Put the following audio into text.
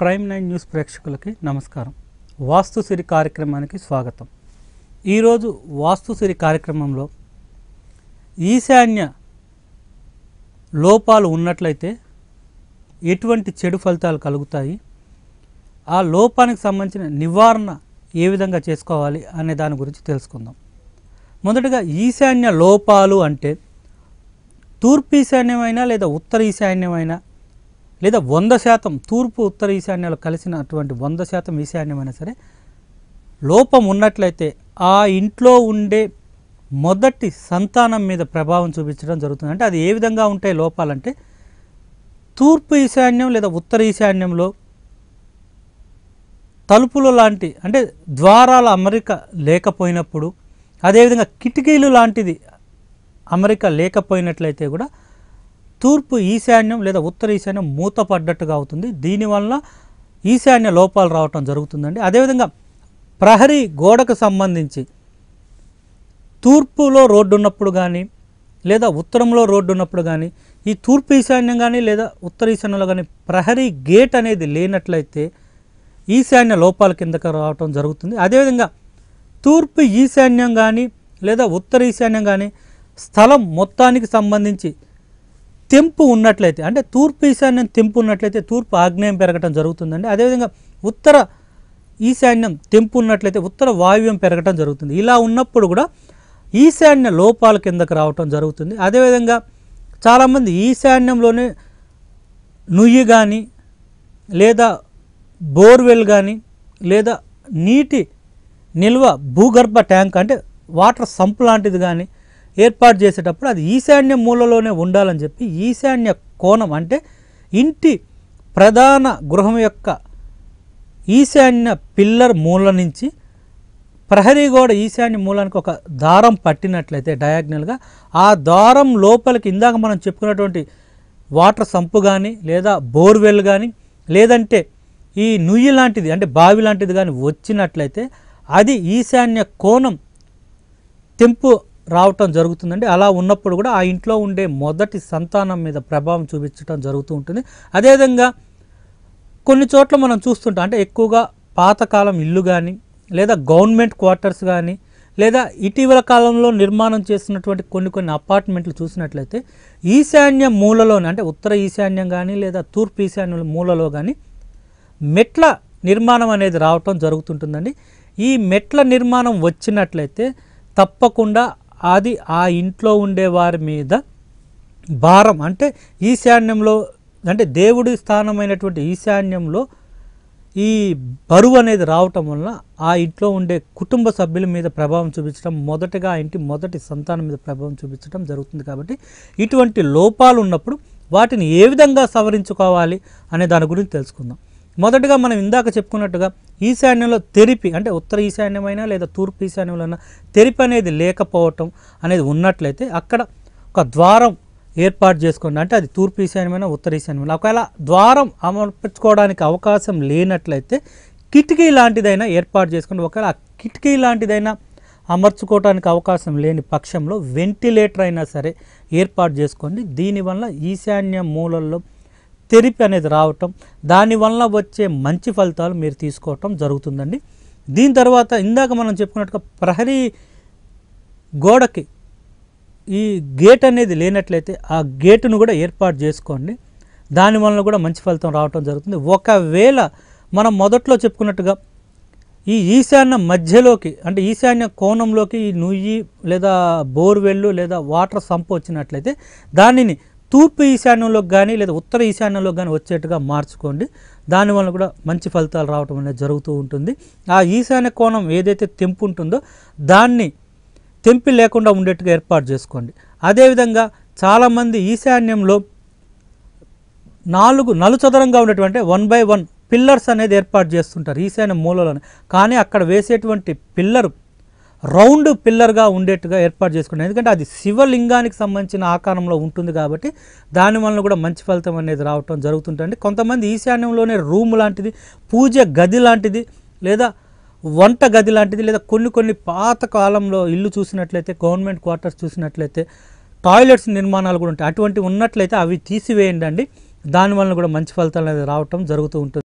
prime nine news ప్రేక్షకులకి నమస్కారం వాస్తు సిరి కార్యక్రమానికి స్వాగతం ఈరోజు వాస్తు సిరి కార్యక్రమంలో ఈశాన్య లోపాలు ఉన్నట్లయితే ఎటువంటి చెడు ఫలితాలు కలుగుతాయి ఆ లోపానికి సంబంధించిన నివారణ ఏ విధంగా చేసుకోవాలి అనే దాని గురించి తెలుసుకుందాం మొదటగా ఈశాన్య లోపాలు అంటే తూర్పు ఈశాన్యమైనా లేదా ఉత్తర ఈశాన్యమైనా లేదా వంద శాతం తూర్పు ఉత్తర ఈశాన్యాలు కలిసినటువంటి వంద శాతం ఈశాన్యమైనా సరే లోపం ఉన్నట్లయితే ఆ ఇంట్లో ఉండే మొదటి సంతానం మీద ప్రభావం చూపించడం జరుగుతుంది అంటే అది ఏ విధంగా ఉంటాయి లోపాలంటే తూర్పు ఈశాన్యం లేదా ఉత్తర ఈశాన్యంలో తలుపులు లాంటి అంటే ద్వారాల అమరిక లేకపోయినప్పుడు అదేవిధంగా కిటికీలు లాంటిది అమరిక లేకపోయినట్లయితే కూడా తూర్పు ఈశాన్యం లేదా ఉత్తర ఈశాన్యం మూతపడ్డట్టుగా అవుతుంది దీనివల్ల ఈశాన్య లోపాలు రావటం జరుగుతుందండి అదేవిధంగా ప్రహరీ గోడకు సంబంధించి తూర్పులో రోడ్డు ఉన్నప్పుడు కానీ లేదా ఉత్తరంలో రోడ్డు ఉన్నప్పుడు కానీ ఈ తూర్పు ఈశాన్యం కానీ లేదా ఉత్తర ఈశాన్యంలో కానీ ప్రహరీ గేట్ అనేది లేనట్లయితే ఈశాన్య లోపాల కిందకు రావటం జరుగుతుంది అదేవిధంగా తూర్పు ఈశాన్యం కానీ లేదా ఉత్తర ఈశాన్యం కానీ స్థలం మొత్తానికి సంబంధించి తెంపు ఉన్నట్లయితే అంటే తూర్పు ఈశాన్యం తెంపు ఉన్నట్లయితే తూర్పు ఆగ్నేయం పెరగటం జరుగుతుందండి అదేవిధంగా ఉత్తర ఈశాన్యం తెంపు ఉన్నట్లయితే ఉత్తర వాయువ్యం పెరగటం జరుగుతుంది ఇలా ఉన్నప్పుడు కూడా ఈశాన్య లోపాల కిందకు రావటం జరుగుతుంది అదేవిధంగా చాలామంది ఈశాన్యంలోనే నుయ్యి కానీ లేదా బోర్వెల్ కానీ లేదా నీటి నిల్వ భూగర్భ ట్యాంక్ అంటే వాటర్ సంప్ లాంటిది కానీ ఏర్పాటు చేసేటప్పుడు అది ఈశాన్య మూలలోనే ఉండాలని చెప్పి ఈశాన్య కోణం అంటే ఇంటి ప్రధాన గృహం యొక్క ఈశాన్య పిల్లర్ మూల నుంచి ప్రహరీ గోడ ఈశాన్య మూలానికి ఒక దారం పట్టినట్లయితే డయాగ్నల్గా ఆ దారం లోపలికి ఇందాక మనం చెప్పుకున్నటువంటి వాటర్ సంపు కానీ లేదా బోర్వెల్ కానీ లేదంటే ఈ నుయ్యి లాంటిది అంటే బావి లాంటిది కానీ వచ్చినట్లయితే అది ఈశాన్య కోణం తెంపు రావటం జరుగుతుందండి అలా ఉన్నప్పుడు కూడా ఆ ఇంట్లో ఉండే మొదటి సంతానం మీద ప్రభావం చూపించడం జరుగుతూ ఉంటుంది అదేవిధంగా కొన్ని చోట్ల మనం చూస్తుంటాం అంటే ఎక్కువగా పాతకాలం ఇల్లు కానీ లేదా గవర్నమెంట్ క్వార్టర్స్ కానీ లేదా ఇటీవల కాలంలో నిర్మాణం చేస్తున్నటువంటి కొన్ని కొన్ని అపార్ట్మెంట్లు చూసినట్లయితే ఈశాన్య మూలలోని అంటే ఉత్తర ఈశాన్యం కానీ లేదా తూర్పు ఈశాన్య మూలలో కానీ మెట్ల నిర్మాణం అనేది రావటం జరుగుతుంటుందండి ఈ మెట్ల నిర్మాణం వచ్చినట్లయితే తప్పకుండా అది ఆ ఇంట్లో ఉండే వారి మీద భారం అంటే ఈశాన్యంలో అంటే దేవుడి స్థానమైనటువంటి ఈశాన్యంలో ఈ బరువు అనేది రావటం వలన ఆ ఇంట్లో ఉండే కుటుంబ సభ్యుల మీద ప్రభావం చూపించడం మొదటగా ఆ ఇంటి మొదటి సంతానం మీద ప్రభావం చూపించడం జరుగుతుంది కాబట్టి ఇటువంటి లోపాలు ఉన్నప్పుడు వాటిని ఏ విధంగా సవరించుకోవాలి అనే దాని గురించి తెలుసుకుందాం మొదటగా మనం ఇందాక చెప్పుకున్నట్టుగా ఈశాన్యంలో తెరిపి అంటే ఉత్తర ఈశాన్యమైనా లేదా తూర్పు ఈశాన్యంలో అయినా తెరిపి అనేది లేకపోవటం అనేది ఉన్నట్లయితే అక్కడ ఒక ద్వారం ఏర్పాటు చేసుకోండి అంటే అది తూర్పు ఈశాన్యమైన ఉత్తర ఈశాన్యమైన ఒకవేళ ద్వారం అమర్పించుకోవడానికి అవకాశం లేనట్లయితే కిటికీ లాంటిదైనా ఏర్పాటు చేసుకోండి ఒకవేళ ఆ కిటికీ లాంటిదైనా అమర్చుకోవడానికి అవకాశం లేని పక్షంలో వెంటిలేటర్ అయినా సరే ఏర్పాటు చేసుకోండి దీనివల్ల ఈశాన్య మూలల్లో తెరిపి అనేది రావటం దానివల్ల వచ్చే మంచి ఫలితాలు మీరు తీసుకోవటం జరుగుతుందండి దీని తర్వాత ఇందాక మనం చెప్పుకున్నట్టుగా ప్రహరీ గోడకి ఈ గేట్ అనేది లేనట్లయితే ఆ గేటును కూడా ఏర్పాటు చేసుకోండి దానివల్ల కూడా మంచి ఫలితం రావటం జరుగుతుంది ఒకవేళ మనం మొదట్లో చెప్పుకున్నట్టుగా ఈ ఈశాన్య మధ్యలోకి అంటే ఈశాన్య కోణంలోకి ఈ నుయ్యి లేదా బోర్వెల్లు లేదా వాటర్ సంపు వచ్చినట్లయితే దానిని తూర్పు ఈశాన్యంలో కానీ లేదా ఉత్తర ఈశాన్యంలో కానీ వచ్చేట్టుగా మార్చుకోండి దానివల్ల కూడా మంచి ఫలితాలు రావటం అనేది జరుగుతూ ఉంటుంది ఆ ఈశాన్య కోణం ఏదైతే తెంపు ఉంటుందో దాన్ని తెంపి లేకుండా ఉండేట్టుగా ఏర్పాటు చేసుకోండి అదేవిధంగా చాలామంది ఈశాన్యంలో నాలుగు నలుచదరంగా ఉన్నటువంటి వన్ బై వన్ పిల్లర్స్ అనేది ఏర్పాటు చేస్తుంటారు ఈశాన్య మూలలోనే కానీ అక్కడ వేసేటువంటి పిల్లర్ రౌండ్ పిల్లర్గా ఉండేట్టుగా ఏర్పాటు చేసుకున్నాను ఎందుకంటే అది శివలింగానికి సంబంధించిన ఆకారంలో ఉంటుంది కాబట్టి దాని వలన కూడా మంచి ఫలితం అనేది రావటం జరుగుతుంటుంది కొంతమంది ఈశాన్యంలోనే రూమ్ లాంటిది పూజ గది లాంటిది లేదా వంట గది లాంటిది లేదా కొన్ని కొన్ని పాత కాలంలో ఇల్లు చూసినట్లయితే గవర్నమెంట్ క్వార్టర్స్ చూసినట్లయితే టాయిలెట్స్ నిర్మాణాలు కూడా ఉంటాయి అటువంటి ఉన్నట్లయితే అవి తీసివేయండి అండి దానివల్ల కూడా మంచి ఫలితాలు అనేది రావటం జరుగుతూ ఉంటుంది